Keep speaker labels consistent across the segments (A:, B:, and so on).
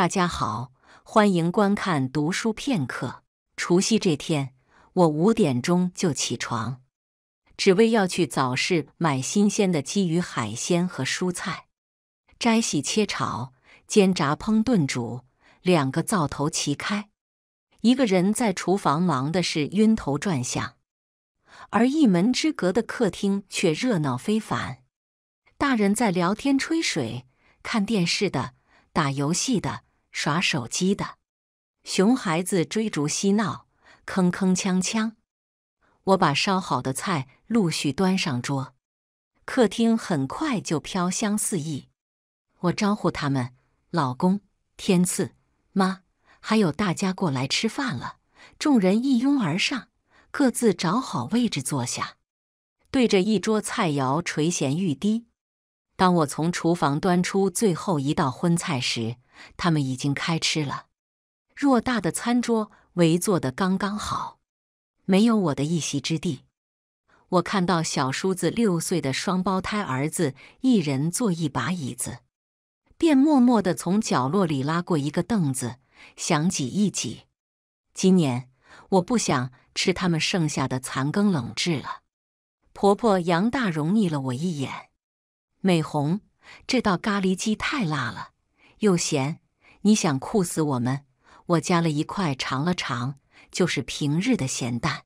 A: 大家好，欢迎观看《读书片刻》。除夕这天，我五点钟就起床，只为要去早市买新鲜的鲫鱼、海鲜和蔬菜，摘洗切炒煎炸烹炖煮，两个灶头齐开，一个人在厨房忙的是晕头转向，而一门之隔的客厅却热闹非凡，大人在聊天吹水、看电视的、打游戏的。耍手机的，熊孩子追逐嬉闹，铿铿锵锵。我把烧好的菜陆续端上桌，客厅很快就飘香四溢。我招呼他们：“老公，天赐，妈，还有大家过来吃饭了。”众人一拥而上，各自找好位置坐下，对着一桌菜肴垂涎欲滴。当我从厨房端出最后一道荤菜时，他们已经开吃了，偌大的餐桌围坐的刚刚好，没有我的一席之地。我看到小叔子六岁的双胞胎儿子一人坐一把椅子，便默默地从角落里拉过一个凳子，想挤一挤。今年我不想吃他们剩下的残羹冷炙了。婆婆杨大荣睨了我一眼：“美红，这道咖喱鸡太辣了。”又咸，你想酷死我们？我夹了一块尝了尝，就是平日的咸淡。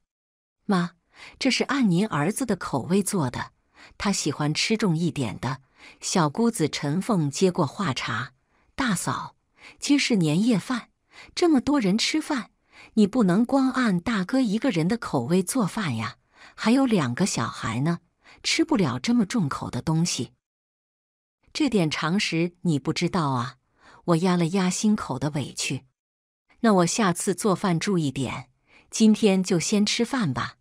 A: 妈，这是按您儿子的口味做的，他喜欢吃重一点的。小姑子陈凤接过话茬：“大嫂，今是年夜饭，这么多人吃饭，你不能光按大哥一个人的口味做饭呀，还有两个小孩呢，吃不了这么重口的东西。这点常识你不知道啊？”我压了压心口的委屈，那我下次做饭注意点。今天就先吃饭吧，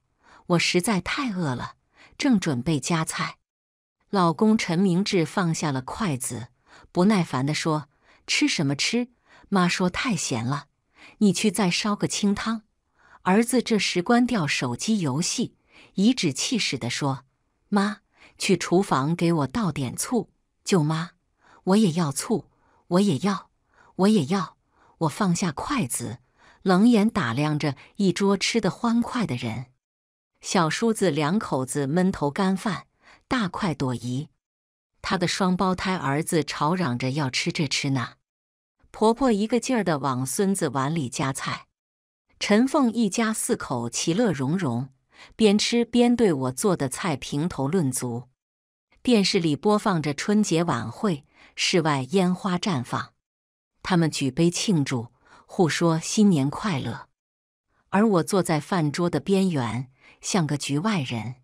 A: 我实在太饿了，正准备夹菜。老公陈明志放下了筷子，不耐烦的说：“吃什么吃？妈说太咸了，你去再烧个清汤。”儿子这时关掉手机游戏，颐指气使的说：“妈，去厨房给我倒点醋。舅妈，我也要醋。”我也要，我也要。我放下筷子，冷眼打量着一桌吃得欢快的人。小叔子两口子闷头干饭，大快朵颐。他的双胞胎儿子吵嚷着要吃这吃那。婆婆一个劲儿地往孙子碗里夹菜。陈凤一家四口其乐融融，边吃边对我做的菜评头论足。电视里播放着春节晚会。室外烟花绽放，他们举杯庆祝，互说新年快乐。而我坐在饭桌的边缘，像个局外人。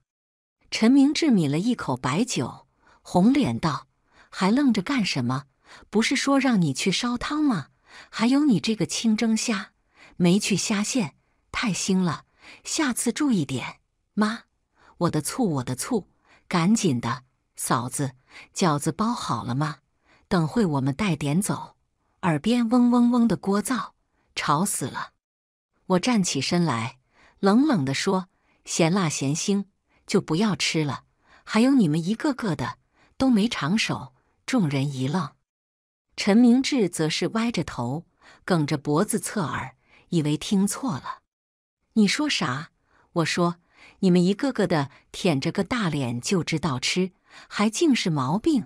A: 陈明志抿了一口白酒，红脸道：“还愣着干什么？不是说让你去烧汤吗？还有你这个清蒸虾，没去虾线，太腥了。下次注意点。”妈，我的醋，我的醋，赶紧的。嫂子，饺子包好了吗？等会我们带点走，耳边嗡嗡嗡的聒噪，吵死了。我站起身来，冷冷地说：“咸辣咸腥就不要吃了。还有你们一个个的都没长手。”众人一愣，陈明志则是歪着头，梗着脖子侧耳，以为听错了。“你说啥？”我说：“你们一个个的舔着个大脸就知道吃，还净是毛病，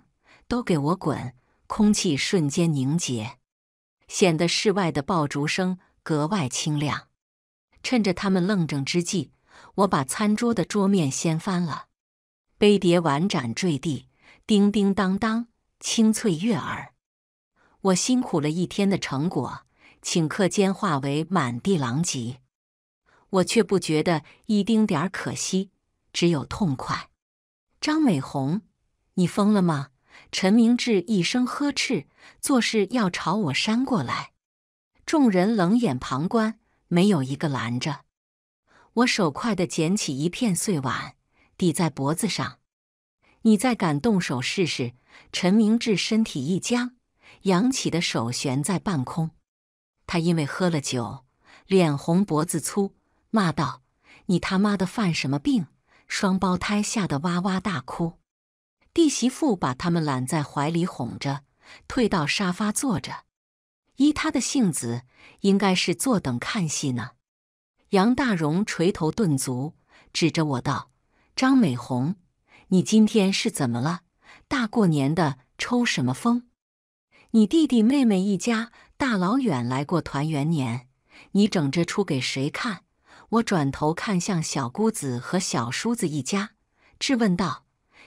A: 都给我滚！”空气瞬间凝结，显得室外的爆竹声格外清亮。趁着他们愣怔之际，我把餐桌的桌面掀翻了，杯碟碗盏坠地，叮叮当当，清脆悦耳。我辛苦了一天的成果，顷刻间化为满地狼藉，我却不觉得一丁点儿可惜，只有痛快。张美红，你疯了吗？陈明志一声呵斥，做事要朝我扇过来，众人冷眼旁观，没有一个拦着。我手快的捡起一片碎碗，抵在脖子上。你再敢动手试试！陈明志身体一僵，扬起的手悬在半空。他因为喝了酒，脸红脖子粗，骂道：“你他妈的犯什么病？”双胞胎吓得哇哇大哭。弟媳妇把他们揽在怀里哄着，退到沙发坐着。依他的性子，应该是坐等看戏呢。杨大荣垂头顿足，指着我道：“张美红，你今天是怎么了？大过年的抽什么风？你弟弟妹妹一家大老远来过团圆年，你整这出给谁看？”我转头看向小姑子和小叔子一家，质问道。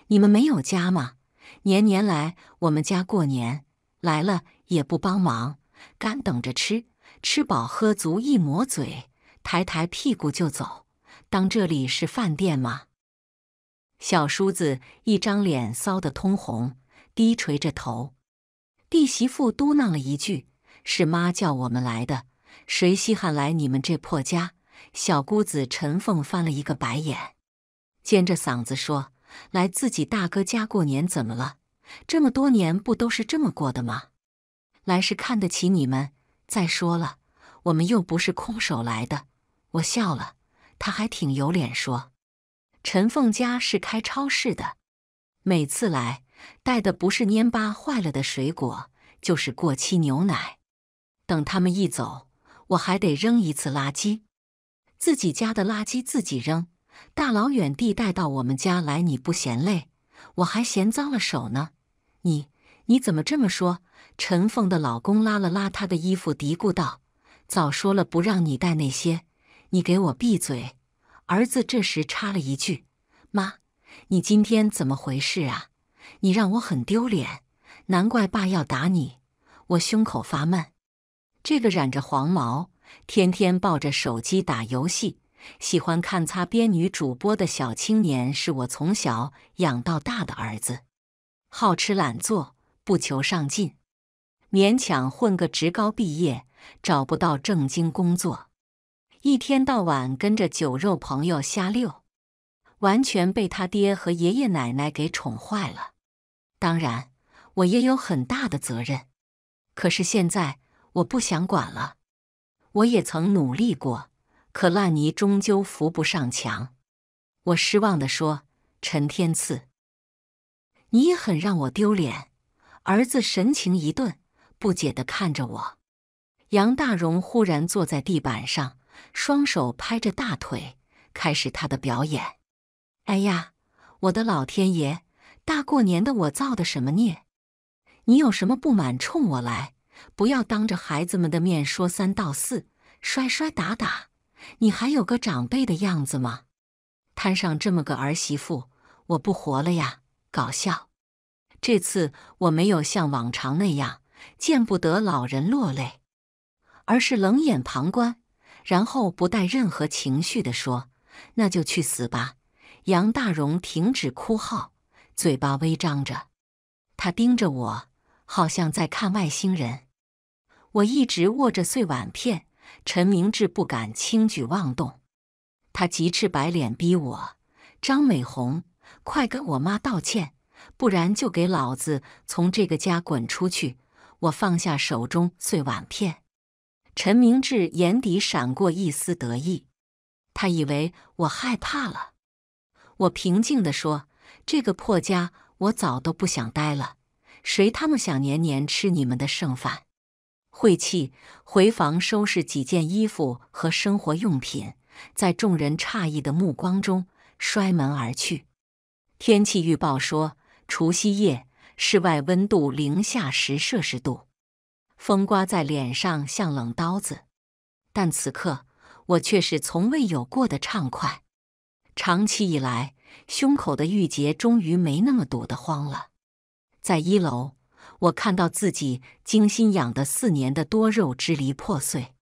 A: 你们没有家吗？年年来我们家过年，来了也不帮忙，干等着吃，吃饱喝足一抹嘴，抬抬屁股就走，当这里是饭店吗？小叔子一张脸臊得通红，低垂着头。弟媳妇嘟囔了一句：“是妈叫我们来的，谁稀罕来你们这破家？”小姑子陈凤翻了一个白眼，尖着嗓子说。来自己大哥家过年怎么了？这么多年不都是这么过的吗？来是看得起你们。再说了，我们又不是空手来的。我笑了，他还挺有脸说。陈凤家是开超市的，每次来带的不是蔫巴坏了的水果，就是过期牛奶。等他们一走，我还得扔一次垃圾。自己家的垃圾自己扔。大老远地带到我们家来，你不嫌累，我还嫌脏了手呢。你你怎么这么说？陈凤的老公拉了拉她的衣服，嘀咕道：“早说了不让你带那些，你给我闭嘴。”儿子这时插了一句：“妈，你今天怎么回事啊？你让我很丢脸，难怪爸要打你。我胸口发闷，这个染着黄毛，天天抱着手机打游戏。”喜欢看擦边女主播的小青年是我从小养到大的儿子，好吃懒做，不求上进，勉强混个职高毕业，找不到正经工作，一天到晚跟着酒肉朋友瞎溜，完全被他爹和爷爷奶奶给宠坏了。当然，我也有很大的责任。可是现在我不想管了。我也曾努力过。可烂泥终究扶不上墙，我失望地说：“陈天赐，你也很让我丢脸。”儿子神情一顿，不解地看着我。杨大荣忽然坐在地板上，双手拍着大腿，开始他的表演。“哎呀，我的老天爷！大过年的，我造的什么孽？你有什么不满，冲我来！不要当着孩子们的面说三道四，摔摔打打。”你还有个长辈的样子吗？摊上这么个儿媳妇，我不活了呀！搞笑。这次我没有像往常那样见不得老人落泪，而是冷眼旁观，然后不带任何情绪的说：“那就去死吧！”杨大荣停止哭号，嘴巴微张着，他盯着我，好像在看外星人。我一直握着碎碗片。陈明志不敢轻举妄动，他急赤白脸逼我：“张美红，快跟我妈道歉，不然就给老子从这个家滚出去！”我放下手中碎碗片。陈明志眼底闪过一丝得意，他以为我害怕了。我平静地说：“这个破家，我早都不想待了，谁他妈想年年吃你们的剩饭？”晦气，回房收拾几件衣服和生活用品，在众人诧异的目光中摔门而去。天气预报说，除夕夜室外温度零下十摄氏度，风刮在脸上像冷刀子。但此刻我却是从未有过的畅快，长期以来胸口的郁结终于没那么堵得慌了。在一楼。我看到自己精心养的四年的多肉支离破碎。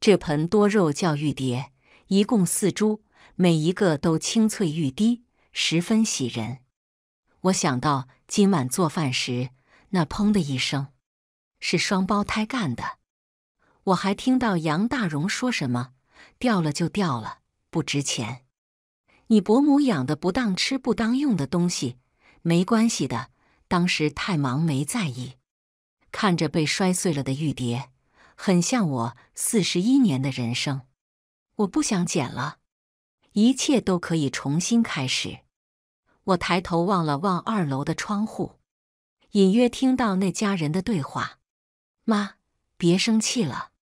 A: 这盆多肉叫玉蝶，一共四株，每一个都青翠欲滴，十分喜人。我想到今晚做饭时那“砰”的一声，是双胞胎干的。我还听到杨大荣说什么：“掉了就掉了，不值钱。你伯母养的不当吃、不当用的东西，没关系的。”当时太忙没在意，看着被摔碎了的玉蝶，很像我四十一年的人生。我不想捡了，一切都可以重新开始。我抬头望了望二楼的窗户，隐约听到那家人的对话：“妈，别生气了，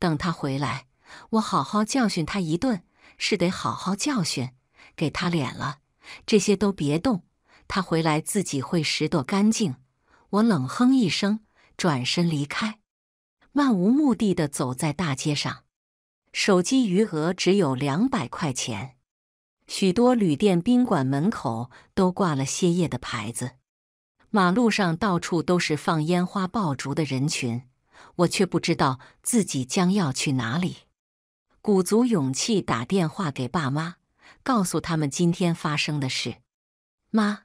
A: 等他回来，我好好教训他一顿。是得好好教训，给他脸了。这些都别动。”他回来自己会拾掇干净。我冷哼一声，转身离开，漫无目的的走在大街上。手机余额只有两百块钱，许多旅店宾馆门口都挂了歇业的牌子。马路上到处都是放烟花爆竹的人群，我却不知道自己将要去哪里。鼓足勇气打电话给爸妈，告诉他们今天发生的事。妈。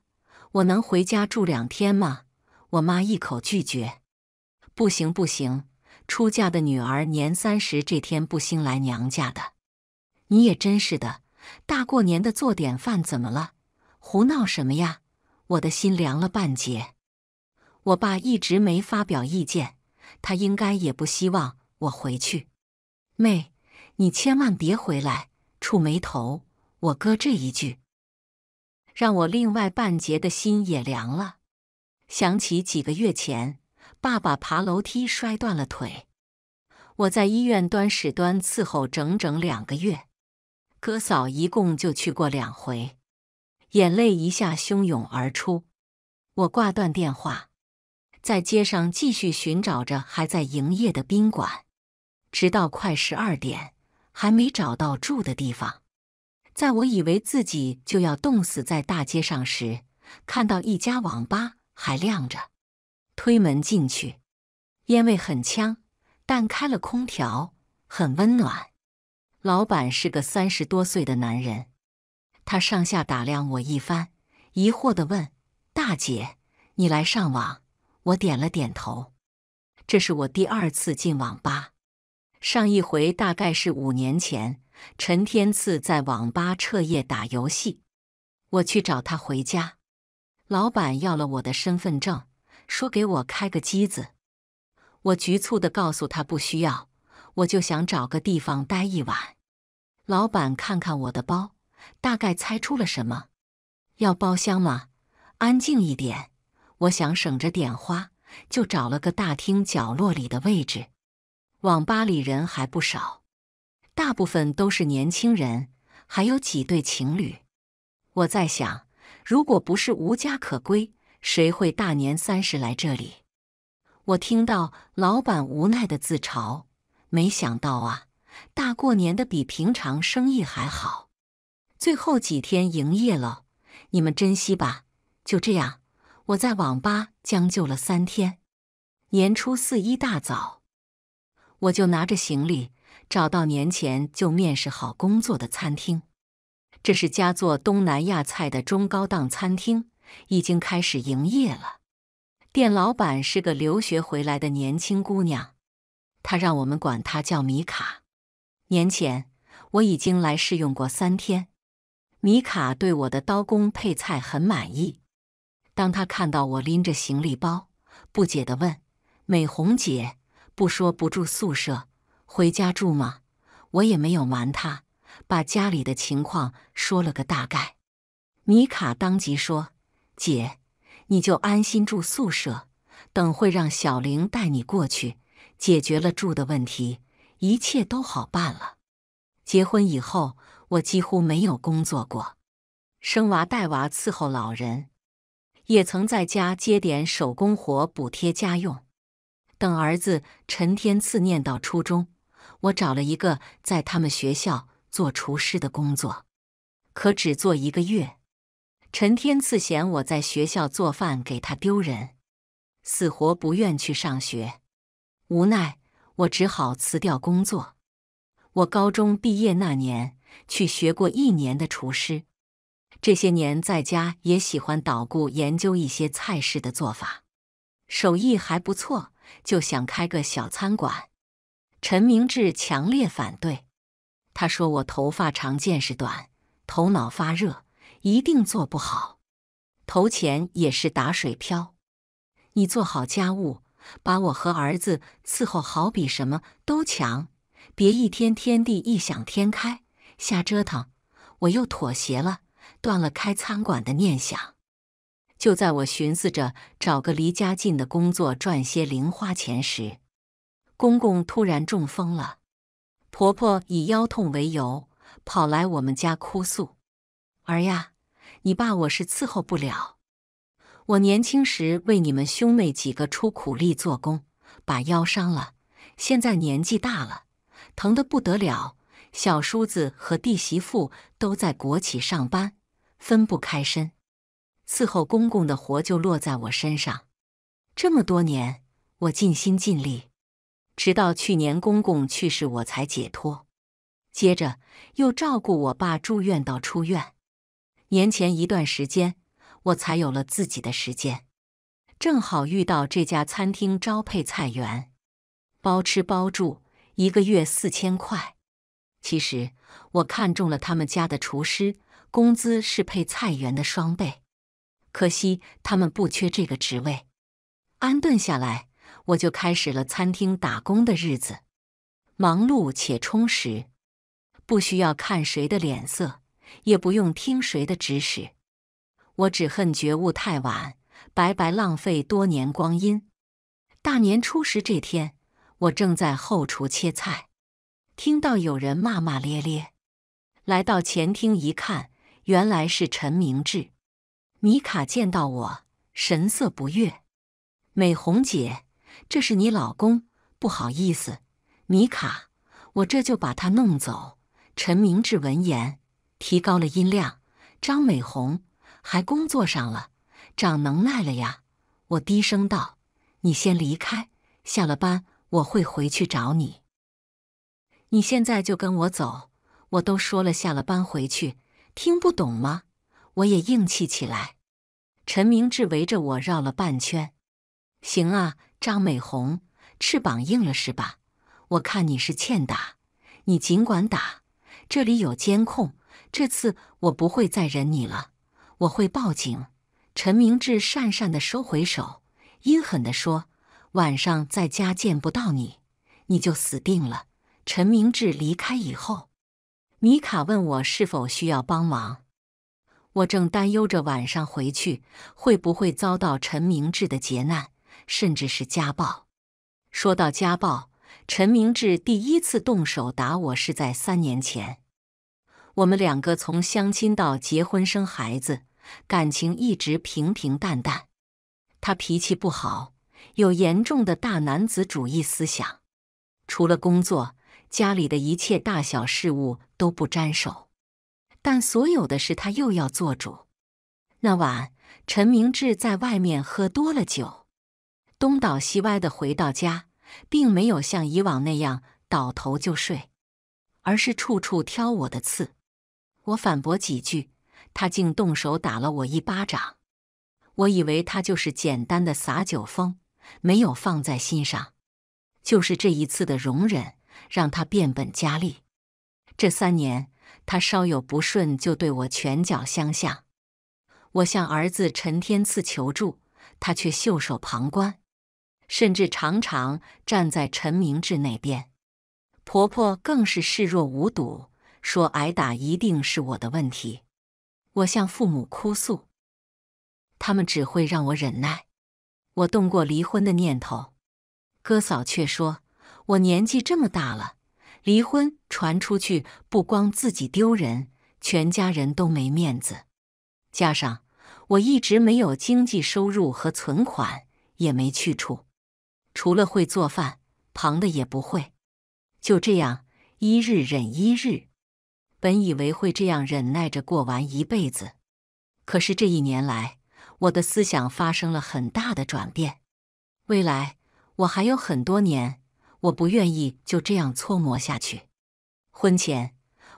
A: 我能回家住两天吗？我妈一口拒绝，不行不行，出嫁的女儿年三十这天不兴来娘家的。你也真是的，大过年的做点饭怎么了？胡闹什么呀？我的心凉了半截。我爸一直没发表意见，他应该也不希望我回去。妹，你千万别回来，触眉头！我哥这一句。让我另外半截的心也凉了。想起几个月前，爸爸爬楼梯摔断了腿，我在医院端屎端伺候整整两个月，哥嫂一共就去过两回，眼泪一下汹涌而出。我挂断电话，在街上继续寻找着还在营业的宾馆，直到快十二点，还没找到住的地方。在我以为自己就要冻死在大街上时，看到一家网吧还亮着，推门进去，烟味很呛，但开了空调，很温暖。老板是个三十多岁的男人，他上下打量我一番，疑惑地问：“大姐，你来上网？”我点了点头。这是我第二次进网吧，上一回大概是五年前。陈天赐在网吧彻夜打游戏，我去找他回家。老板要了我的身份证，说给我开个机子。我局促地告诉他不需要，我就想找个地方待一晚。老板看看我的包，大概猜出了什么，要包厢吗？安静一点，我想省着点花，就找了个大厅角落里的位置。网吧里人还不少。大部分都是年轻人，还有几对情侣。我在想，如果不是无家可归，谁会大年三十来这里？我听到老板无奈的自嘲：“没想到啊，大过年的比平常生意还好。最后几天营业了，你们珍惜吧。”就这样，我在网吧将就了三天。年初四一大早，我就拿着行李。找到年前就面试好工作的餐厅，这是家做东南亚菜的中高档餐厅，已经开始营业了。店老板是个留学回来的年轻姑娘，她让我们管她叫米卡。年前我已经来试用过三天，米卡对我的刀工配菜很满意。当他看到我拎着行李包，不解的问：“美红姐，不说不住宿舍？”回家住吗？我也没有瞒他，把家里的情况说了个大概。米卡当即说：“姐，你就安心住宿舍，等会让小玲带你过去。解决了住的问题，一切都好办了。”结婚以后，我几乎没有工作过，生娃带娃伺候老人，也曾在家接点手工活补贴家用。等儿子陈天赐念到初中。我找了一个在他们学校做厨师的工作，可只做一个月。陈天赐嫌我在学校做饭给他丢人，死活不愿去上学。无奈，我只好辞掉工作。我高中毕业那年去学过一年的厨师，这些年在家也喜欢捣鼓研究一些菜式的做法，手艺还不错，就想开个小餐馆。陈明志强烈反对，他说：“我头发长见识短，头脑发热，一定做不好，投钱也是打水漂。你做好家务，把我和儿子伺候好，比什么都强。别一天天地异想天开，瞎折腾。”我又妥协了，断了开餐馆的念想。就在我寻思着找个离家近的工作赚些零花钱时。公公突然中风了，婆婆以腰痛为由跑来我们家哭诉：“儿呀，你爸我是伺候不了。我年轻时为你们兄妹几个出苦力做工，把腰伤了。现在年纪大了，疼得不得了。小叔子和弟媳妇都在国企上班，分不开身，伺候公公的活就落在我身上。这么多年，我尽心尽力。”直到去年公公去世，我才解脱。接着又照顾我爸住院到出院，年前一段时间我才有了自己的时间。正好遇到这家餐厅招配菜员，包吃包住，一个月四千块。其实我看中了他们家的厨师，工资是配菜员的双倍。可惜他们不缺这个职位，安顿下来。我就开始了餐厅打工的日子，忙碌且充实，不需要看谁的脸色，也不用听谁的指使。我只恨觉悟太晚，白白浪费多年光阴。大年初十这天，我正在后厨切菜，听到有人骂骂咧咧，来到前厅一看，原来是陈明志、米卡见到我，神色不悦，美红姐。这是你老公，不好意思，米卡，我这就把他弄走。陈明志闻言提高了音量：“张美红，还工作上了，长能耐了呀！”我低声道：“你先离开，下了班我会回去找你。你现在就跟我走，我都说了下了班回去，听不懂吗？”我也硬气起来。陈明志围着我绕了半圈。行啊，张美红，翅膀硬了是吧？我看你是欠打，你尽管打，这里有监控。这次我不会再忍你了，我会报警。陈明志讪讪的收回手，阴狠的说：“晚上在家见不到你，你就死定了。”陈明志离开以后，米卡问我是否需要帮忙，我正担忧着晚上回去会不会遭到陈明志的劫难。甚至是家暴。说到家暴，陈明志第一次动手打我是在三年前。我们两个从相亲到结婚生孩子，感情一直平平淡淡。他脾气不好，有严重的大男子主义思想。除了工作，家里的一切大小事务都不沾手，但所有的事他又要做主。那晚，陈明志在外面喝多了酒。东倒西歪的回到家，并没有像以往那样倒头就睡，而是处处挑我的刺。我反驳几句，他竟动手打了我一巴掌。我以为他就是简单的撒酒疯，没有放在心上。就是这一次的容忍，让他变本加厉。这三年，他稍有不顺就对我拳脚相向。我向儿子陈天赐求助，他却袖手旁观。甚至常常站在陈明志那边，婆婆更是视若无睹，说挨打一定是我的问题。我向父母哭诉，他们只会让我忍耐。我动过离婚的念头，哥嫂却说我年纪这么大了，离婚传出去不光自己丢人，全家人都没面子。加上我一直没有经济收入和存款，也没去处。除了会做饭，旁的也不会。就这样，一日忍一日。本以为会这样忍耐着过完一辈子，可是这一年来，我的思想发生了很大的转变。未来我还有很多年，我不愿意就这样搓磨下去。婚前，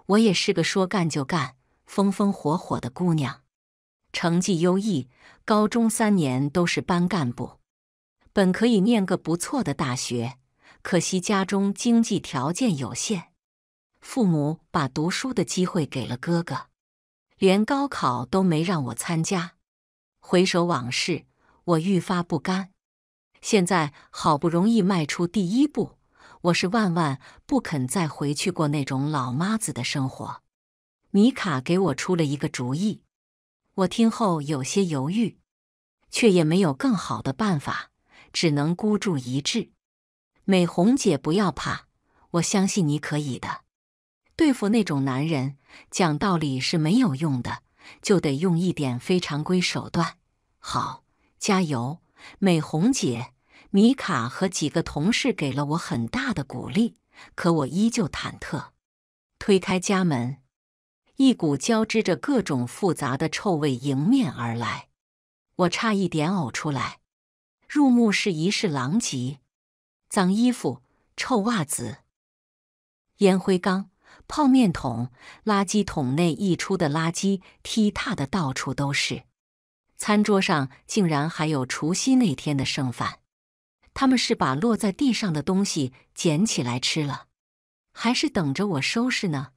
A: 我也是个说干就干、风风火火的姑娘，成绩优异，高中三年都是班干部。本可以念个不错的大学，可惜家中经济条件有限，父母把读书的机会给了哥哥，连高考都没让我参加。回首往事，我愈发不甘。现在好不容易迈出第一步，我是万万不肯再回去过那种老妈子的生活。米卡给我出了一个主意，我听后有些犹豫，却也没有更好的办法。只能孤注一掷，美红姐，不要怕，我相信你可以的。对付那种男人，讲道理是没有用的，就得用一点非常规手段。好，加油，美红姐！米卡和几个同事给了我很大的鼓励，可我依旧忐忑。推开家门，一股交织着各种复杂的臭味迎面而来，我差一点呕出来。入目是一事狼藉，脏衣服、臭袜子、烟灰缸、泡面桶、垃圾桶内溢出的垃圾，踢踏的到处都是。餐桌上竟然还有除夕那天的剩饭，他们是把落在地上的东西捡起来吃了，还是等着我收拾呢？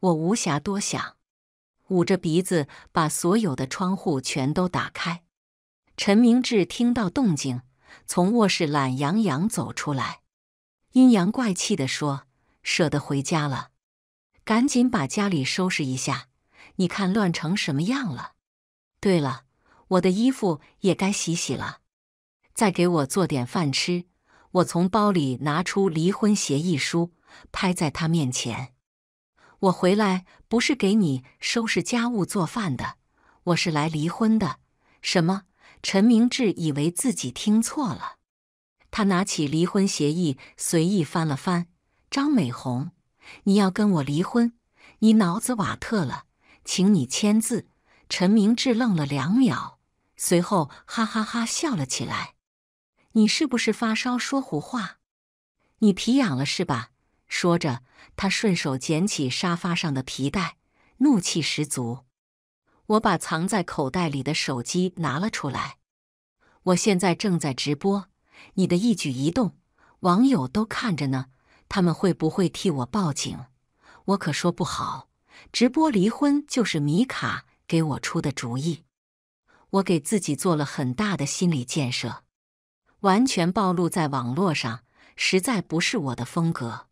A: 我无暇多想，捂着鼻子把所有的窗户全都打开。陈明志听到动静，从卧室懒洋洋走出来，阴阳怪气的说：“舍得回家了，赶紧把家里收拾一下，你看乱成什么样了。对了，我的衣服也该洗洗了，再给我做点饭吃。”我从包里拿出离婚协议书，拍在他面前：“我回来不是给你收拾家务做饭的，我是来离婚的。”什么？陈明志以为自己听错了，他拿起离婚协议随意翻了翻。张美红，你要跟我离婚？你脑子瓦特了？请你签字。陈明志愣了两秒，随后哈哈哈笑了起来。你是不是发烧说胡话？你皮痒了是吧？说着，他顺手捡起沙发上的皮带，怒气十足。我把藏在口袋里的手机拿了出来。我现在正在直播，你的一举一动，网友都看着呢。他们会不会替我报警？我可说不好。直播离婚就是米卡给我出的主意。我给自己做了很大的心理建设，完全暴露在网络上，实在不是我的风格。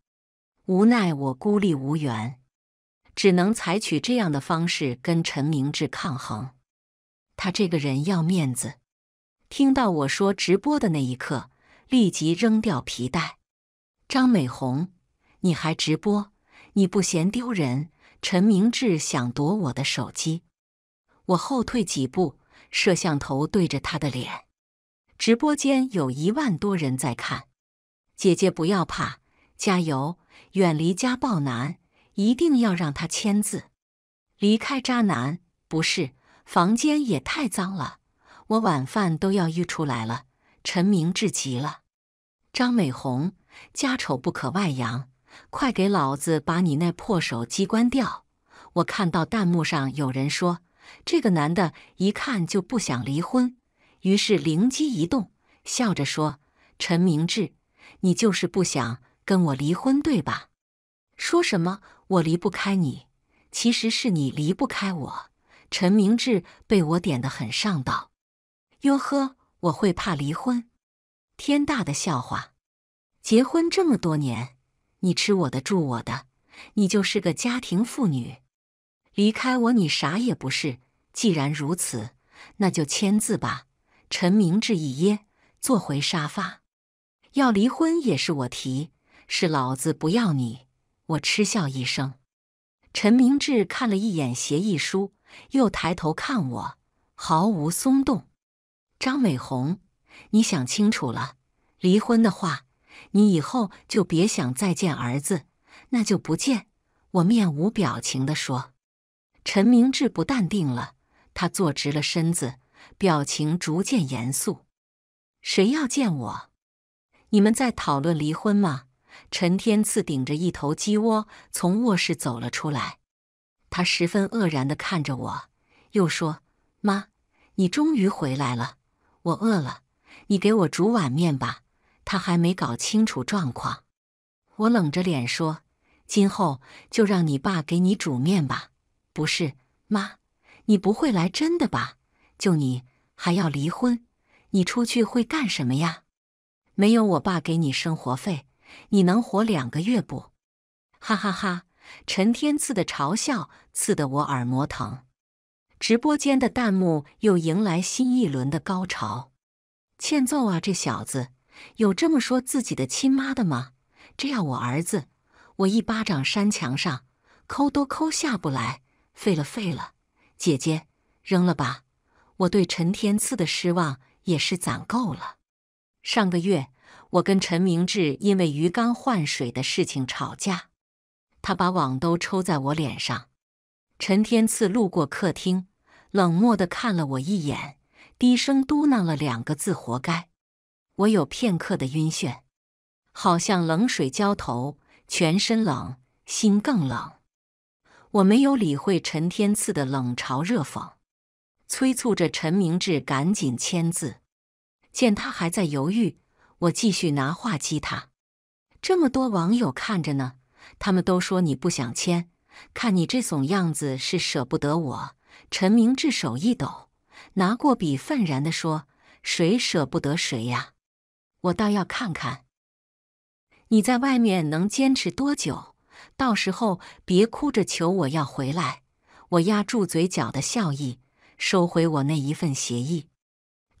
A: 无奈我孤立无援。只能采取这样的方式跟陈明志抗衡。他这个人要面子，听到我说直播的那一刻，立即扔掉皮带。张美红，你还直播？你不嫌丢人？陈明志想夺我的手机，我后退几步，摄像头对着他的脸。直播间有一万多人在看。姐姐不要怕，加油！远离家暴男。一定要让他签字，离开渣男不是，房间也太脏了，我晚饭都要溢出来了。陈明志急了，张美红家丑不可外扬，快给老子把你那破手机关掉！我看到弹幕上有人说，这个男的一看就不想离婚，于是灵机一动，笑着说：“陈明志，你就是不想跟我离婚对吧？”说什么？我离不开你，其实是你离不开我。陈明志被我点得很上道。哟呵，我会怕离婚？天大的笑话！结婚这么多年，你吃我的，住我的，你就是个家庭妇女。离开我，你啥也不是。既然如此，那就签字吧。陈明志一噎，坐回沙发。要离婚也是我提，是老子不要你。我嗤笑一声，陈明志看了一眼协议书，又抬头看我，毫无松动。张美红，你想清楚了，离婚的话，你以后就别想再见儿子，那就不见。我面无表情地说。陈明志不淡定了，他坐直了身子，表情逐渐严肃。谁要见我？你们在讨论离婚吗？陈天赐顶着一头鸡窝从卧室走了出来，他十分愕然地看着我，又说：“妈，你终于回来了，我饿了，你给我煮碗面吧。”他还没搞清楚状况，我冷着脸说：“今后就让你爸给你煮面吧。”不是，妈，你不会来真的吧？就你还要离婚，你出去会干什么呀？没有我爸给你生活费。你能活两个月不？哈哈哈！陈天赐的嘲笑刺得我耳膜疼。直播间的弹幕又迎来新一轮的高潮。欠揍啊！这小子有这么说自己的亲妈的吗？这要我儿子，我一巴掌扇墙上，抠都抠下不来，废了废了！姐姐，扔了吧！我对陈天赐的失望也是攒够了。上个月。我跟陈明志因为鱼缸换水的事情吵架，他把网兜抽在我脸上。陈天赐路过客厅，冷漠地看了我一眼，低声嘟囔了两个字：“活该。”我有片刻的晕眩，好像冷水浇头，全身冷，心更冷。我没有理会陈天赐的冷嘲热讽，催促着陈明志赶紧签字。见他还在犹豫。我继续拿话激他，这么多网友看着呢，他们都说你不想签，看你这怂样子是舍不得我。陈明志手一抖，拿过笔，愤然的说：“谁舍不得谁呀？我倒要看看你在外面能坚持多久，到时候别哭着求我要回来。”我压住嘴角的笑意，收回我那一份协议。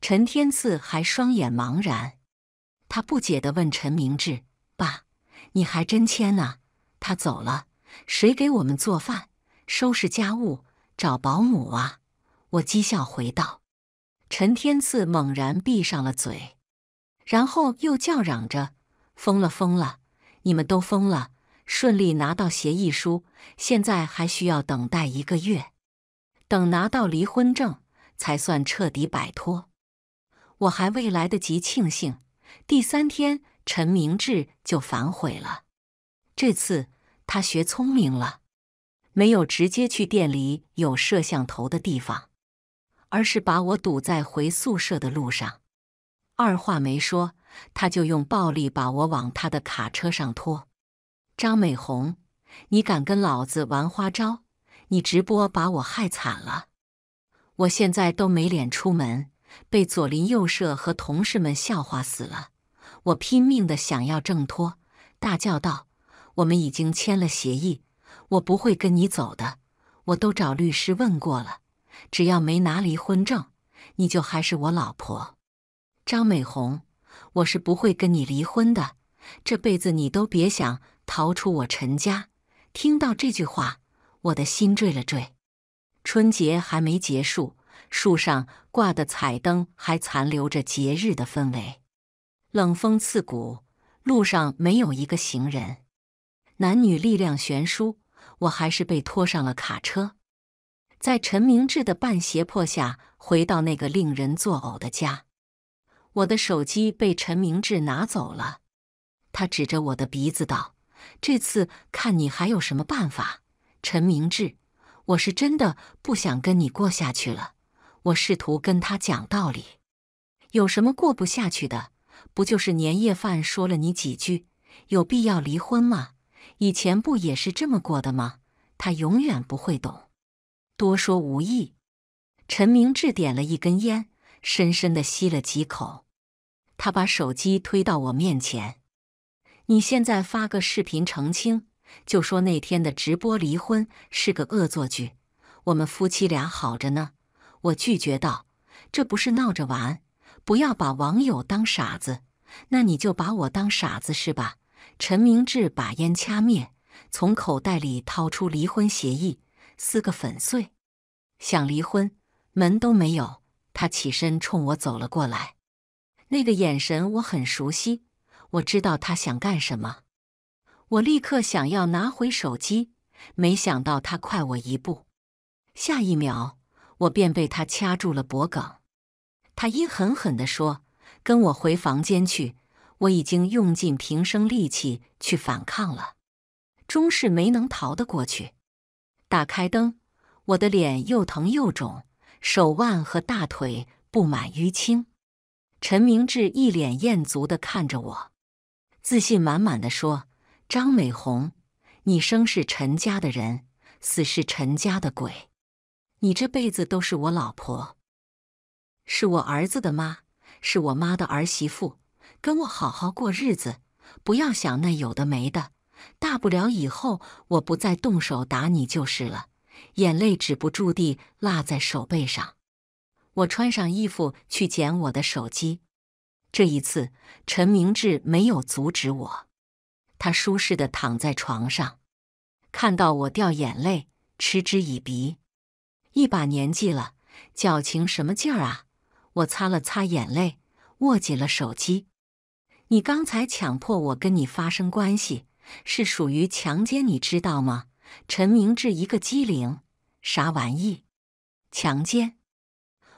A: 陈天赐还双眼茫然。他不解地问陈明志：“爸，你还真签呐？他走了，谁给我们做饭、收拾家务？找保姆啊？”我讥笑回道。陈天赐猛然闭上了嘴，然后又叫嚷着：“疯了疯了！你们都疯了！顺利拿到协议书，现在还需要等待一个月，等拿到离婚证才算彻底摆脱。”我还未来得及庆幸。第三天，陈明志就反悔了。这次他学聪明了，没有直接去店里有摄像头的地方，而是把我堵在回宿舍的路上。二话没说，他就用暴力把我往他的卡车上拖。张美红，你敢跟老子玩花招？你直播把我害惨了，我现在都没脸出门。被左邻右舍和同事们笑话死了！我拼命的想要挣脱，大叫道：“我们已经签了协议，我不会跟你走的。我都找律师问过了，只要没拿离婚证，你就还是我老婆，张美红。我是不会跟你离婚的，这辈子你都别想逃出我陈家。”听到这句话，我的心坠了坠。春节还没结束。树上挂的彩灯还残留着节日的氛围，冷风刺骨，路上没有一个行人。男女力量悬殊，我还是被拖上了卡车，在陈明志的半胁迫下，回到那个令人作呕的家。我的手机被陈明志拿走了，他指着我的鼻子道：“这次看你还有什么办法？”陈明志，我是真的不想跟你过下去了。我试图跟他讲道理，有什么过不下去的？不就是年夜饭说了你几句，有必要离婚吗？以前不也是这么过的吗？他永远不会懂，多说无益。陈明志点了一根烟，深深的吸了几口，他把手机推到我面前：“你现在发个视频澄清，就说那天的直播离婚是个恶作剧，我们夫妻俩好着呢。”我拒绝道：“这不是闹着玩，不要把网友当傻子。那你就把我当傻子是吧？”陈明志把烟掐灭，从口袋里掏出离婚协议，撕个粉碎。想离婚，门都没有。他起身冲我走了过来，那个眼神我很熟悉，我知道他想干什么。我立刻想要拿回手机，没想到他快我一步。下一秒。我便被他掐住了脖颈。他阴狠狠的说：“跟我回房间去！”我已经用尽平生力气去反抗了，终是没能逃得过去。打开灯，我的脸又疼又肿，手腕和大腿布满淤青。陈明志一脸艳足的看着我，自信满满的说：“张美红，你生是陈家的人，死是陈家的鬼。”你这辈子都是我老婆，是我儿子的妈，是我妈的儿媳妇，跟我好好过日子，不要想那有的没的。大不了以后我不再动手打你就是了。眼泪止不住地落在手背上，我穿上衣服去捡我的手机。这一次，陈明志没有阻止我，他舒适的躺在床上，看到我掉眼泪，嗤之以鼻。一把年纪了，矫情什么劲儿啊！我擦了擦眼泪，握紧了手机。你刚才强迫我跟你发生关系，是属于强奸，你知道吗？陈明志一个机灵，啥玩意？强奸？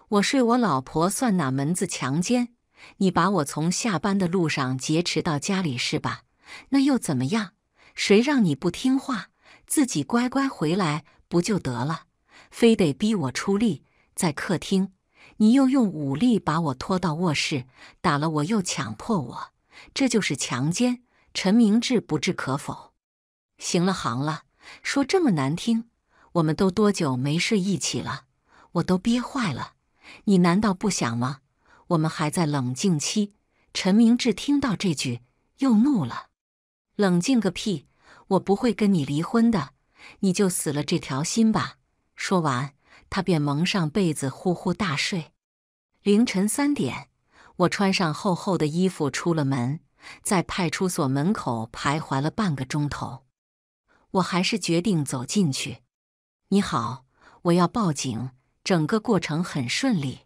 A: 我睡我老婆算哪门子强奸？你把我从下班的路上劫持到家里是吧？那又怎么样？谁让你不听话，自己乖乖回来不就得了？非得逼我出力，在客厅，你又用武力把我拖到卧室，打了我又强迫我，这就是强奸。陈明志不置可否。行了，行了，说这么难听，我们都多久没睡一起了？我都憋坏了，你难道不想吗？我们还在冷静期。陈明志听到这句又怒了：“冷静个屁！我不会跟你离婚的，你就死了这条心吧。”说完，他便蒙上被子呼呼大睡。凌晨三点，我穿上厚厚的衣服出了门，在派出所门口徘徊了半个钟头，我还是决定走进去。你好，我要报警。整个过程很顺利，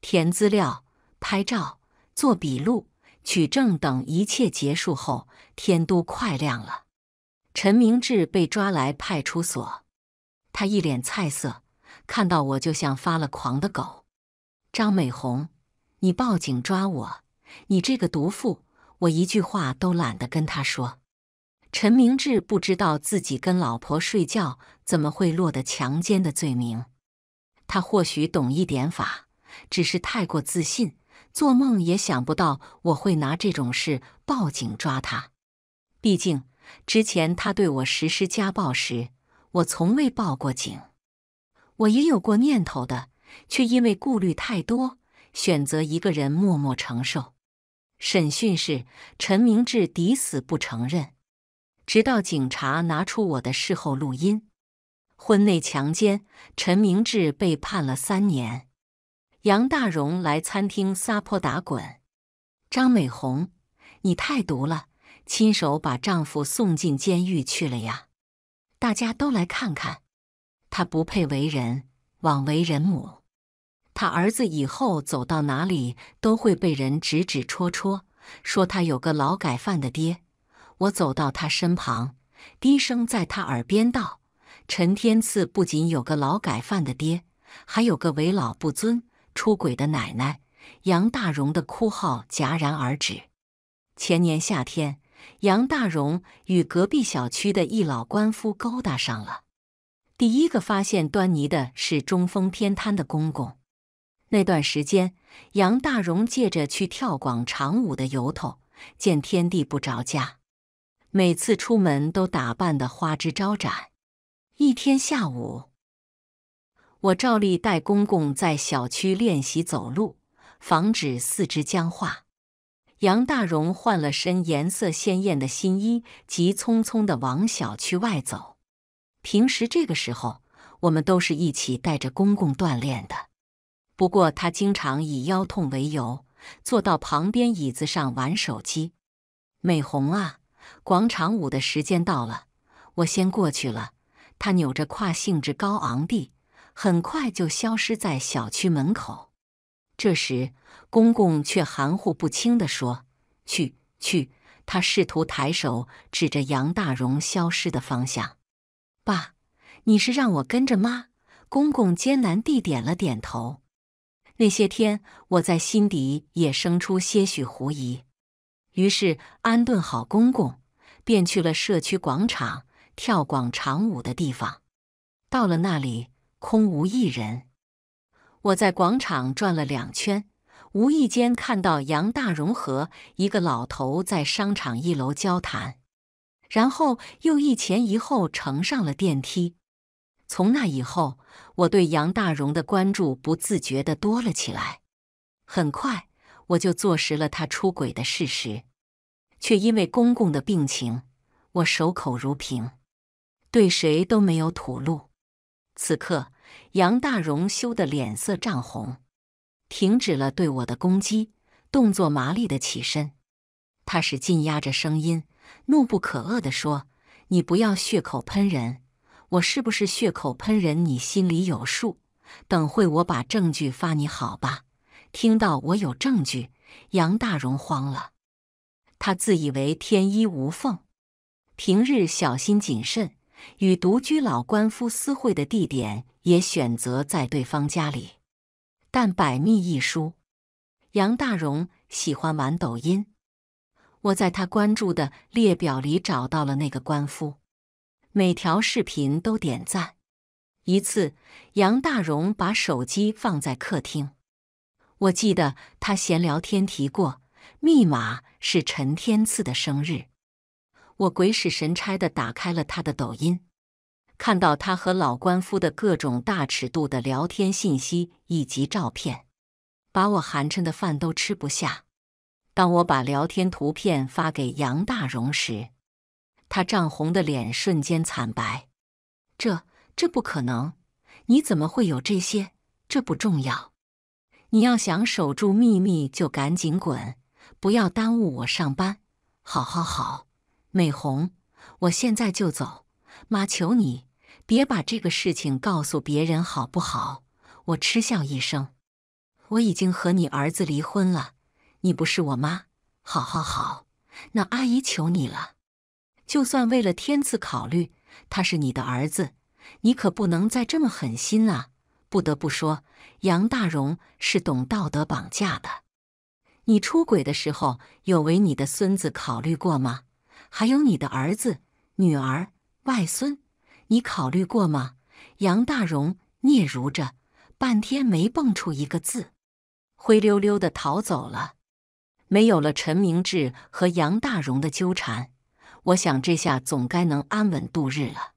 A: 填资料、拍照、做笔录、取证等一切结束后，天都快亮了。陈明志被抓来派出所。他一脸菜色，看到我就像发了狂的狗。张美红，你报警抓我，你这个毒妇！我一句话都懒得跟他说。陈明志不知道自己跟老婆睡觉怎么会落得强奸的罪名。他或许懂一点法，只是太过自信，做梦也想不到我会拿这种事报警抓他。毕竟之前他对我实施家暴时。我从未报过警，我也有过念头的，却因为顾虑太多，选择一个人默默承受。审讯室，陈明志抵死不承认，直到警察拿出我的事后录音，婚内强奸，陈明志被判了三年。杨大荣来餐厅撒泼打滚，张美红，你太毒了，亲手把丈夫送进监狱去了呀！大家都来看看，他不配为人，枉为人母。他儿子以后走到哪里都会被人指指戳戳，说他有个劳改犯的爹。我走到他身旁，低声在他耳边道：“陈天赐不仅有个劳改犯的爹，还有个为老不尊、出轨的奶奶。”杨大荣的哭号戛然而止。前年夏天。杨大荣与隔壁小区的一老官夫勾搭上了。第一个发现端倪的是中风偏瘫的公公。那段时间，杨大荣借着去跳广场舞的由头，见天地不着家，每次出门都打扮得花枝招展。一天下午，我照例带公公在小区练习走路，防止四肢僵化。杨大荣换了身颜色鲜艳的新衣，急匆匆地往小区外走。平时这个时候，我们都是一起带着公公锻炼的。不过他经常以腰痛为由，坐到旁边椅子上玩手机。美红啊，广场舞的时间到了，我先过去了。他扭着胯，兴致高昂地，很快就消失在小区门口。这时，公公却含糊不清地说：“去，去。”他试图抬手指着杨大荣消失的方向。“爸，你是让我跟着妈？”公公艰难地点了点头。那些天，我在心底也生出些许狐疑。于是，安顿好公公，便去了社区广场跳广场舞的地方。到了那里，空无一人。我在广场转了两圈，无意间看到杨大荣和一个老头在商场一楼交谈，然后又一前一后乘上了电梯。从那以后，我对杨大荣的关注不自觉的多了起来。很快，我就坐实了他出轨的事实，却因为公公的病情，我守口如瓶，对谁都没有吐露。此刻。杨大荣羞得脸色涨红，停止了对我的攻击，动作麻利的起身。他使劲压着声音，怒不可遏的说：“你不要血口喷人，我是不是血口喷人，你心里有数。等会我把证据发你，好吧？”听到我有证据，杨大荣慌了，他自以为天衣无缝，平日小心谨慎，与独居老官夫私会的地点。也选择在对方家里，但百密一疏。杨大荣喜欢玩抖音，我在他关注的列表里找到了那个官夫，每条视频都点赞。一次，杨大荣把手机放在客厅，我记得他闲聊天提过密码是陈天赐的生日，我鬼使神差地打开了他的抖音。看到他和老官夫的各种大尺度的聊天信息以及照片，把我寒碜的饭都吃不下。当我把聊天图片发给杨大荣时，他涨红的脸瞬间惨白。这这不可能！你怎么会有这些？这不重要。你要想守住秘密，就赶紧滚，不要耽误我上班。好好好，美红，我现在就走。妈，求你别把这个事情告诉别人，好不好？我嗤笑一声：“我已经和你儿子离婚了，你不是我妈。”好，好，好。那阿姨求你了，就算为了天赐考虑，他是你的儿子，你可不能再这么狠心啊！不得不说，杨大荣是懂道德绑架的。你出轨的时候，有为你的孙子考虑过吗？还有你的儿子、女儿。外孙，你考虑过吗？杨大荣嗫嚅着，半天没蹦出一个字，灰溜溜的逃走了。没有了陈明志和杨大荣的纠缠，我想这下总该能安稳度日了。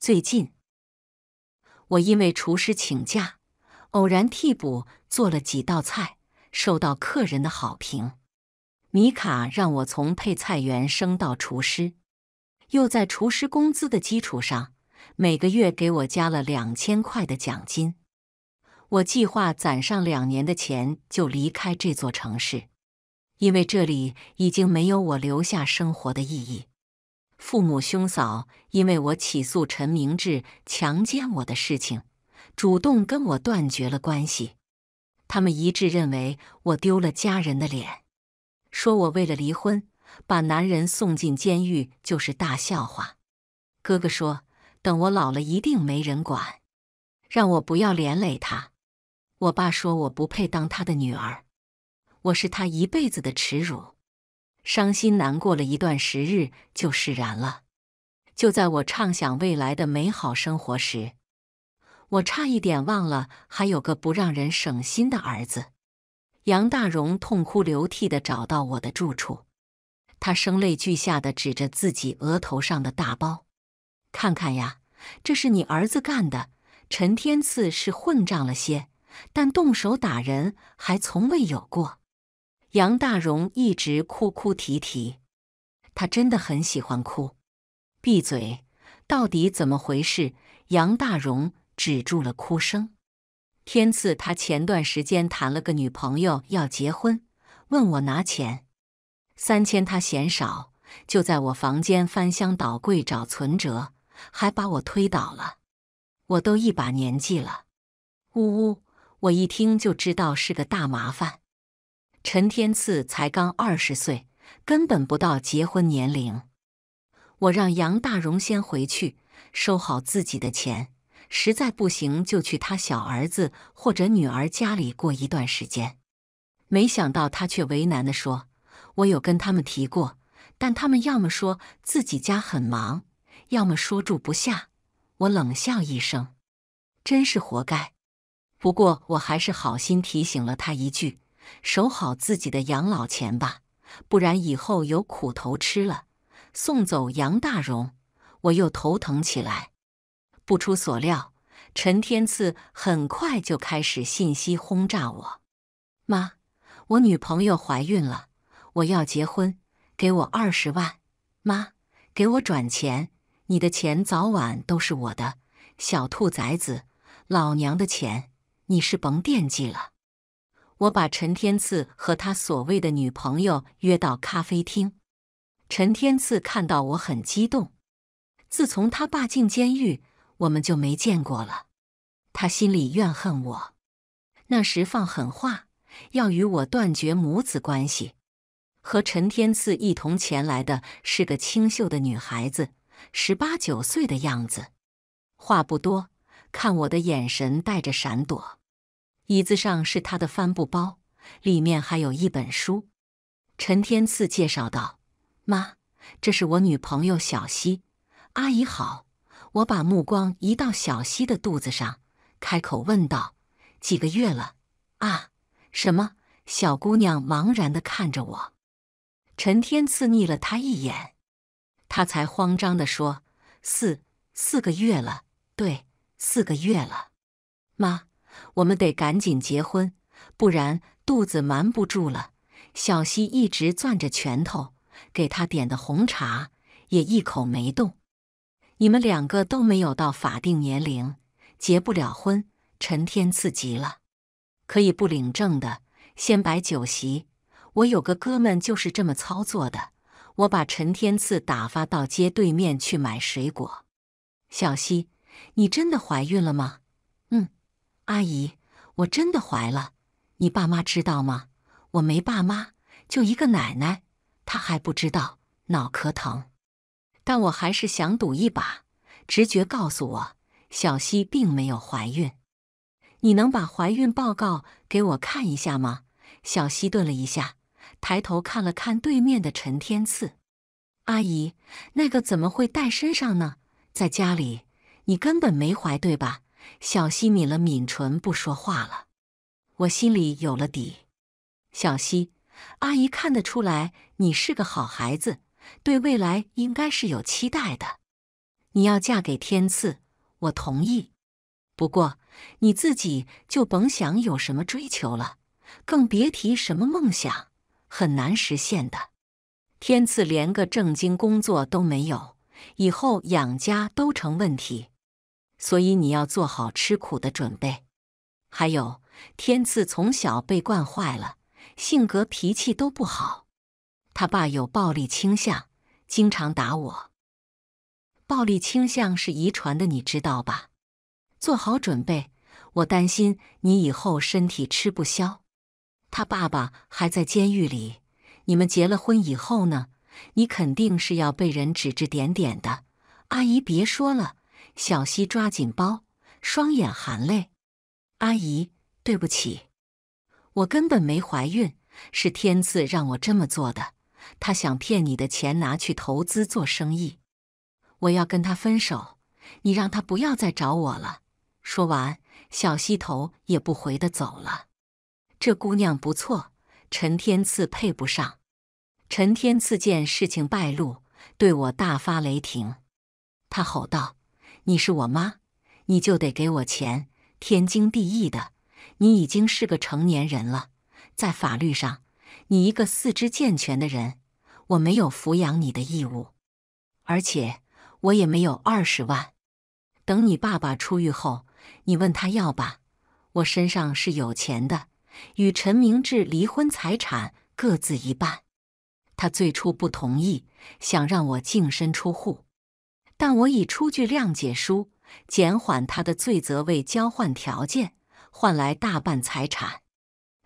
A: 最近，我因为厨师请假，偶然替补做了几道菜，受到客人的好评。米卡让我从配菜员升到厨师。又在厨师工资的基础上，每个月给我加了两千块的奖金。我计划攒上两年的钱就离开这座城市，因为这里已经没有我留下生活的意义。父母兄嫂因为我起诉陈明志强奸我的事情，主动跟我断绝了关系。他们一致认为我丢了家人的脸，说我为了离婚。把男人送进监狱就是大笑话。哥哥说：“等我老了一定没人管，让我不要连累他。”我爸说：“我不配当他的女儿，我是他一辈子的耻辱。”伤心难过了一段时日就释然了。就在我畅想未来的美好生活时，我差一点忘了还有个不让人省心的儿子。杨大荣痛哭流涕地找到我的住处。他声泪俱下的指着自己额头上的大包，看看呀，这是你儿子干的。陈天赐是混账了些，但动手打人还从未有过。杨大荣一直哭哭啼啼，他真的很喜欢哭。闭嘴！到底怎么回事？杨大荣止住了哭声。天赐，他前段时间谈了个女朋友，要结婚，问我拿钱。三千，他嫌少，就在我房间翻箱倒柜找存折，还把我推倒了。我都一把年纪了，呜呜！我一听就知道是个大麻烦。陈天赐才刚二十岁，根本不到结婚年龄。我让杨大荣先回去收好自己的钱，实在不行就去他小儿子或者女儿家里过一段时间。没想到他却为难的说。我有跟他们提过，但他们要么说自己家很忙，要么说住不下。我冷笑一声，真是活该。不过我还是好心提醒了他一句：“守好自己的养老钱吧，不然以后有苦头吃了。”送走杨大荣，我又头疼起来。不出所料，陈天赐很快就开始信息轰炸我：“妈，我女朋友怀孕了。”我要结婚，给我二十万，妈，给我转钱。你的钱早晚都是我的，小兔崽子，老娘的钱你是甭惦记了。我把陈天赐和他所谓的女朋友约到咖啡厅。陈天赐看到我很激动。自从他爸进监狱，我们就没见过了。他心里怨恨我，那时放狠话，要与我断绝母子关系。和陈天赐一同前来的是个清秀的女孩子，十八九岁的样子，话不多，看我的眼神带着闪躲。椅子上是她的帆布包，里面还有一本书。陈天赐介绍道：“妈，这是我女朋友小溪，阿姨好。”我把目光移到小溪的肚子上，开口问道：“几个月了啊？”什么？小姑娘茫然地看着我。陈天赐睨了他一眼，他才慌张的说：“四四个月了，对，四个月了，妈，我们得赶紧结婚，不然肚子瞒不住了。”小西一直攥着拳头，给他点的红茶也一口没动。你们两个都没有到法定年龄，结不了婚。陈天赐急了：“可以不领证的，先摆酒席。”我有个哥们就是这么操作的，我把陈天赐打发到街对面去买水果。小西，你真的怀孕了吗？嗯，阿姨，我真的怀了。你爸妈知道吗？我没爸妈，就一个奶奶，她还不知道。脑壳疼，但我还是想赌一把，直觉告诉我，小西并没有怀孕。你能把怀孕报告给我看一下吗？小西顿了一下。抬头看了看对面的陈天赐，阿姨，那个怎么会带身上呢？在家里，你根本没怀对吧？小希抿了抿唇，不说话了。我心里有了底。小希，阿姨看得出来，你是个好孩子，对未来应该是有期待的。你要嫁给天赐，我同意。不过你自己就甭想有什么追求了，更别提什么梦想。很难实现的。天赐连个正经工作都没有，以后养家都成问题。所以你要做好吃苦的准备。还有，天赐从小被惯坏了，性格脾气都不好。他爸有暴力倾向，经常打我。暴力倾向是遗传的，你知道吧？做好准备，我担心你以后身体吃不消。他爸爸还在监狱里，你们结了婚以后呢？你肯定是要被人指指点点的。阿姨，别说了。小希抓紧包，双眼含泪。阿姨，对不起，我根本没怀孕，是天赐让我这么做的。他想骗你的钱，拿去投资做生意。我要跟他分手，你让他不要再找我了。说完，小溪头也不回的走了。这姑娘不错，陈天赐配不上。陈天赐见事情败露，对我大发雷霆。他吼道：“你是我妈，你就得给我钱，天经地义的。你已经是个成年人了，在法律上，你一个四肢健全的人，我没有抚养你的义务，而且我也没有二十万。等你爸爸出狱后，你问他要吧。我身上是有钱的。”与陈明志离婚，财产各自一半。他最初不同意，想让我净身出户，但我已出具谅解书，减缓他的罪责为交换条件，换来大半财产。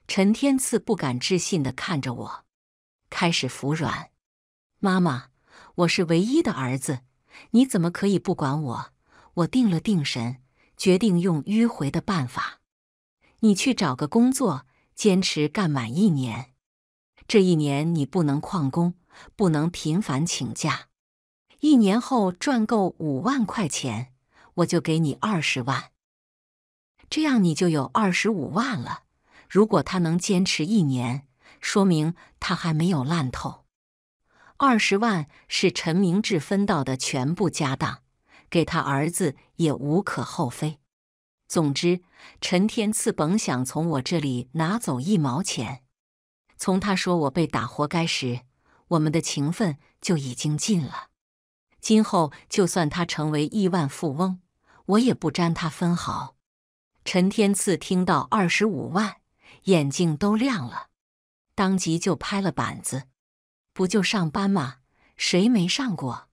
A: 陈天赐不敢置信的看着我，开始服软。妈妈，我是唯一的儿子，你怎么可以不管我？我定了定神，决定用迂回的办法。你去找个工作，坚持干满一年。这一年你不能旷工，不能频繁请假。一年后赚够五万块钱，我就给你二十万。这样你就有二十五万了。如果他能坚持一年，说明他还没有烂透。二十万是陈明志分到的全部家当，给他儿子也无可厚非。总之，陈天赐甭想从我这里拿走一毛钱。从他说我被打活该时，我们的情分就已经尽了。今后就算他成为亿万富翁，我也不沾他分毫。陈天赐听到二十五万，眼睛都亮了，当即就拍了板子：“不就上班吗？谁没上过？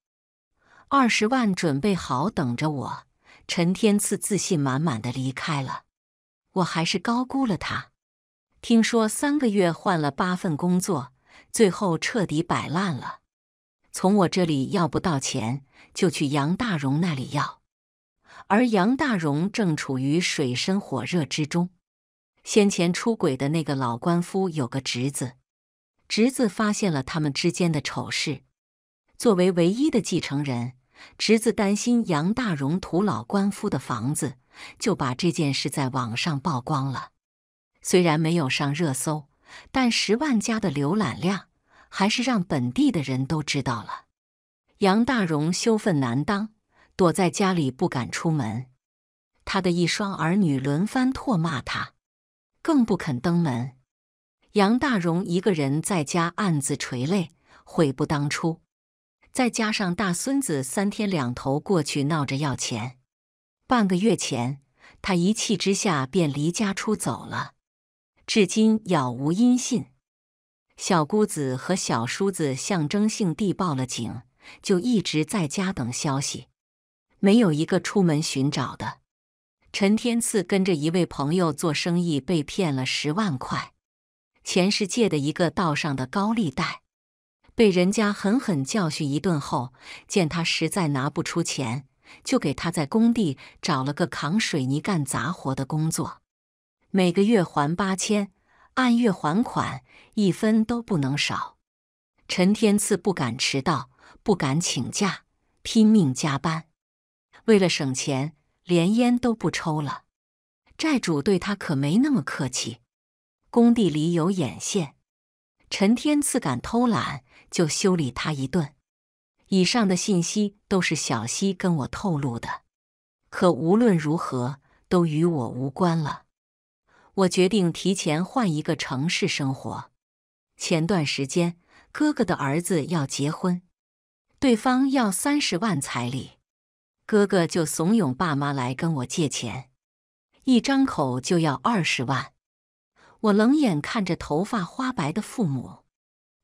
A: 二十万准备好，等着我。”陈天赐自信满满的离开了，我还是高估了他。听说三个月换了八份工作，最后彻底摆烂了。从我这里要不到钱，就去杨大荣那里要。而杨大荣正处于水深火热之中。先前出轨的那个老官夫有个侄子，侄子发现了他们之间的丑事，作为唯一的继承人。侄子担心杨大荣土老官夫的房子，就把这件事在网上曝光了。虽然没有上热搜，但十万加的浏览量还是让本地的人都知道了。杨大荣羞愤难当，躲在家里不敢出门。他的一双儿女轮番唾骂他，更不肯登门。杨大荣一个人在家暗自垂泪，悔不当初。再加上大孙子三天两头过去闹着要钱，半个月前他一气之下便离家出走了，至今杳无音信。小姑子和小叔子象征性地报了警，就一直在家等消息，没有一个出门寻找的。陈天赐跟着一位朋友做生意被骗了十万块，钱是借的一个道上的高利贷。被人家狠狠教训一顿后，见他实在拿不出钱，就给他在工地找了个扛水泥、干杂活的工作，每个月还八千，按月还款，一分都不能少。陈天赐不敢迟到，不敢请假，拼命加班，为了省钱，连烟都不抽了。债主对他可没那么客气，工地里有眼线，陈天赐敢偷懒。就修理他一顿。以上的信息都是小西跟我透露的，可无论如何都与我无关了。我决定提前换一个城市生活。前段时间，哥哥的儿子要结婚，对方要三十万彩礼，哥哥就怂恿爸妈来跟我借钱，一张口就要二十万。我冷眼看着头发花白的父母。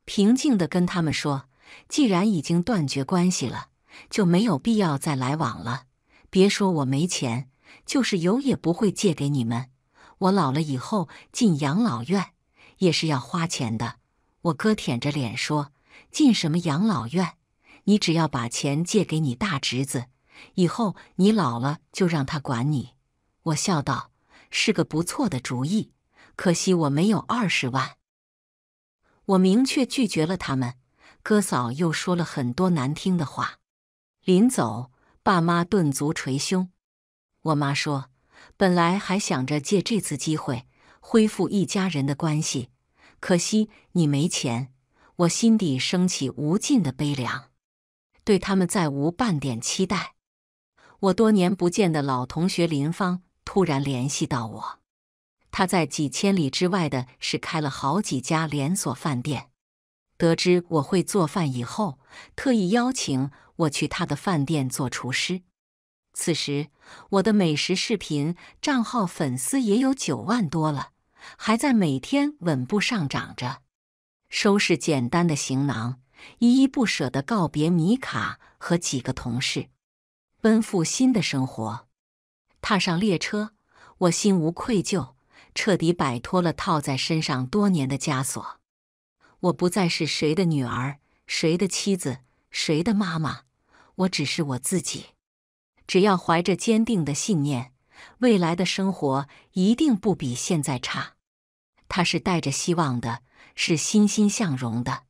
A: 平静的跟他们说：“既然已经断绝关系了，就没有必要再来往了。别说我没钱，就是有也不会借给你们。我老了以后进养老院也是要花钱的。”我哥舔着脸说：“进什么养老院？你只要把钱借给你大侄子，以后你老了就让他管你。”我笑道：“是个不错的主意，可惜我没有二十万。”我明确拒绝了他们，哥嫂又说了很多难听的话。临走，爸妈顿足捶胸。我妈说：“本来还想着借这次机会恢复一家人的关系，可惜你没钱。”我心底升起无尽的悲凉，对他们再无半点期待。我多年不见的老同学林芳突然联系到我。他在几千里之外的是开了好几家连锁饭店。得知我会做饭以后，特意邀请我去他的饭店做厨师。此时，我的美食视频账号粉丝也有九万多了，还在每天稳步上涨着。收拾简单的行囊，依依不舍的告别米卡和几个同事，奔赴新的生活。踏上列车，我心无愧疚。彻底摆脱了套在身上多年的枷锁，我不再是谁的女儿、谁的妻子、谁的妈妈，我只是我自己。只要怀着坚定的信念，未来的生活一定不比现在差。他是带着希望的，是欣欣向荣的。